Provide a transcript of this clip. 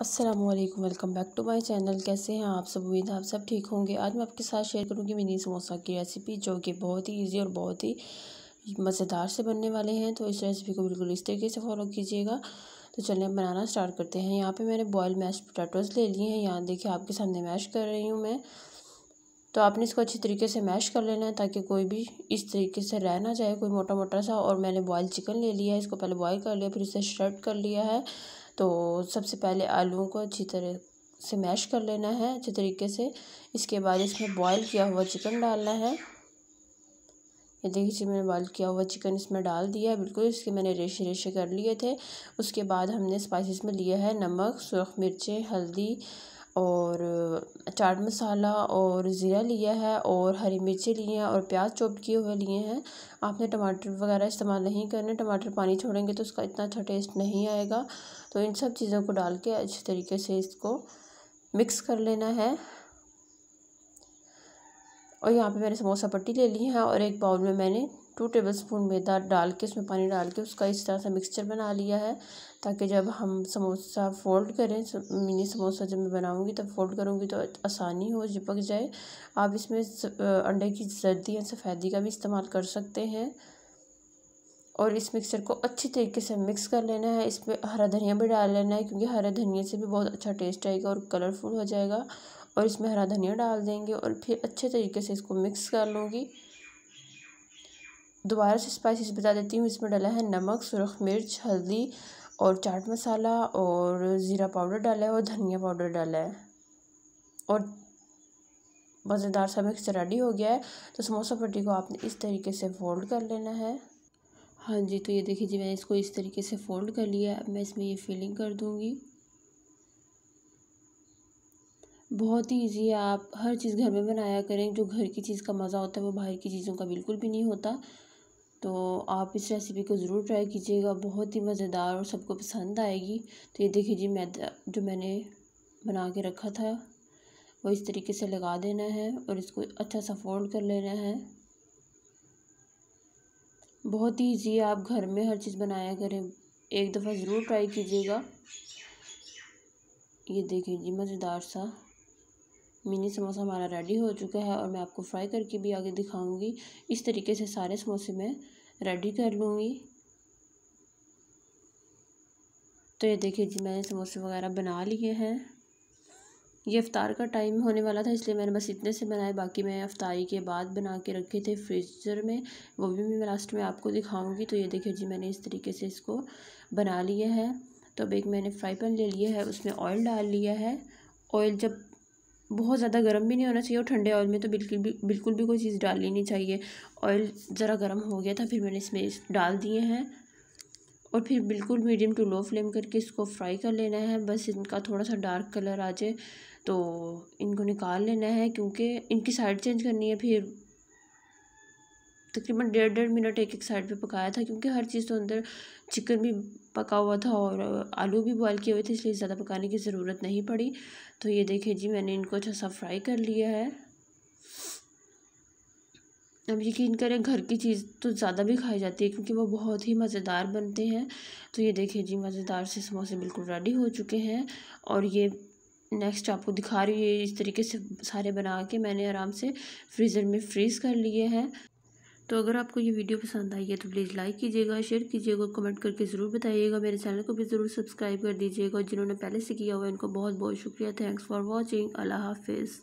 Aslam welcome back to my channel कैसे हैं आप सब उम्मीद है आप सब ठीक होंगे आज मैं आपके साथ शेयर करूंगी मिनी समोसा की रेसिपी जो कि बहुत ही इजी और बहुत ही मज़ेदार से बनने वाले हैं तो इस रेसिपी को बिल्कुल इस तरीके से फॉलो कीजिएगा तो चलिए बनाना स्टार्ट करते हैं यहाँ पे मैंने बॉयल मैश पोटैटोज़ ले लिए हैं यहाँ देखिए आपके सामने मैश कर रही हूँ मैं तो आपने इसको अच्छी तरीके से मैश कर लेना है ताकि कोई भी इस तरीके से रह ना जाए कोई मोटा मोटा सा और मैंने बॉयल चिकन ले लिया है इसको पहले बॉयल कर लिया फिर इसे श्रेड कर लिया है तो सबसे पहले आलूओं को अच्छी तरह से मैश कर लेना है अच्छे तरीके से इसके बाद इसमें बॉईल किया हुआ चिकन डालना है ये देखिए मैंने बॉयल किया हुआ चिकन इसमें डाल दिया है बिल्कुल इसके मैंने रेशे रेशे कर लिए थे उसके बाद हमने स्पाइसेस में लिया है नमक सुरख मिर्चें हल्दी और चाट मसाला और ज़ीरा लिया है और हरी मिर्ची लिए हैं और प्याज चॉप किए हुए लिए हैं आपने टमाटर वगैरह इस्तेमाल नहीं करने टमाटर पानी छोड़ेंगे तो उसका इतना अच्छा टेस्ट नहीं आएगा तो इन सब चीज़ों को डाल के अच्छे तरीके से इसको मिक्स कर लेना है और यहाँ पे मैंने समोसा पट्टी ले ली है और एक बाउल में मैंने टू टेबल स्पून मैदा डाल के उसमें पानी डाल के उसका इस तरह से मिक्सचर बना लिया है ताकि जब हम समोसा फोल्ड करें मिनी समोसा जब मैं बनाऊंगी तब फोल्ड करूंगी तो आसानी हो चिपक जाए आप इसमें अंडे की सर्दी या सफ़ेदी का भी इस्तेमाल कर सकते हैं और इस मिक्सचर को अच्छी तरीके से मिक्स कर लेना है इसमें हरा धनिया भी डाल लेना है क्योंकि हरा धनिया से भी बहुत अच्छा टेस्ट आएगा और कलरफुल हो जाएगा और इसमें हरा धनिया डाल देंगे और फिर अच्छे तरीके से इसको मिक्स कर लूँगी दोबारा से स्पाइसेस बता देती हूँ इसमें डाला है नमक सुरख मिर्च हल्दी और चाट मसाला और ज़ीरा पाउडर डाला है और धनिया पाउडर डाला है और मज़ेदार सा मिक्स रेडी हो गया है तो समोसा पट्टी को आपने इस तरीके से फोल्ड कर लेना है हाँ जी तो ये देखिए जी मैंने इसको इस तरीके से फोल्ड कर लिया अब मैं इसमें ये फिलिंग कर दूँगी बहुत ही इजी है आप हर चीज़ घर में बनाया करें जो घर की चीज़ का मज़ा होता है वो बाहर की चीज़ों का बिल्कुल भी नहीं होता तो आप इस रेसिपी को ज़रूर ट्राई कीजिएगा बहुत ही मज़ेदार और सबको पसंद आएगी तो ये देखिए जी मैदा जो मैंने बना के रखा था वो इस तरीके से लगा देना है और इसको अच्छा सा फोल्ड कर लेना है बहुत ही ईजी है आप घर में हर चीज़ बनाया करें एक दफ़ा ज़रूर ट्राई कीजिएगा ये देखिए जी मज़ेदार सा मिनी समोसा हमारा रेडी हो चुका है और मैं आपको फ्राई करके भी आगे दिखाऊंगी इस तरीके से सारे समोसे मैं रेडी कर लूँगी तो ये देखिए जी मैंने समोसे वगैरह बना लिए हैं ये अफ्तार का टाइम होने वाला था इसलिए मैंने बस इतने से बनाए बाकी मैं अफ्तारी के बाद बना के रखे थे फ्रीजर में वो भी मैं लास्ट में आपको दिखाऊंगी तो ये देखिए जी मैंने इस तरीके से इसको बना लिया है तो अब एक मैंने फ्राई पैन ले लिया है उसमें ऑयल डाल लिया है ऑयल जब बहुत ज़्यादा गर्म भी नहीं होना चाहिए और ठंडे ऑयल में तो बिल्कुल भी बिल्कुल भी कोई चीज़ डालनी नहीं चाहिए ऑयल ज़रा गर्म हो गया था फिर मैंने इसमें डाल दिए हैं और फिर बिल्कुल मीडियम टू लो फ्लेम करके इसको फ्राई कर लेना है बस इनका थोड़ा सा डार्क कलर आ जाए तो इनको निकाल लेना है क्योंकि इनकी साइड चेंज करनी है फिर तकरीबन डेढ़ डेढ़ मिनट एक एक साइड पे पकाया था क्योंकि हर चीज़ तो अंदर चिकन भी पका हुआ था और आलू भी बॉईल किए हुए थे इसलिए ज़्यादा पकाने की ज़रूरत नहीं पड़ी तो ये देखिए जी मैंने इनको अच्छा सा फ्राई कर लिया है अब यकीन करें घर की चीज़ तो ज़्यादा भी खाई जाती है क्योंकि वो बहुत ही मज़ेदार बनते हैं तो ये देखिए जी मज़ेदार से समोसे बिल्कुल रेडी हो चुके हैं और ये नेक्स्ट आपको दिखा रही है इस तरीके से सारे बना के मैंने आराम से फ्रीज़र में फ्रीज़ कर लिए हैं तो अगर आपको ये वीडियो पसंद आई है तो प्लीज़ लाइक कीजिएगा शेयर कीजिएगा कमेंट करके ज़रूर बताइएगा मेरे चैनल को भी ज़रूर सब्सक्राइब कर दीजिएगा जिन्होंने पहले से किया हुआ इनको बहुत बहुत शुक्रिया थैंक्स फॉर वॉचिंग अल्लाह हाफिज़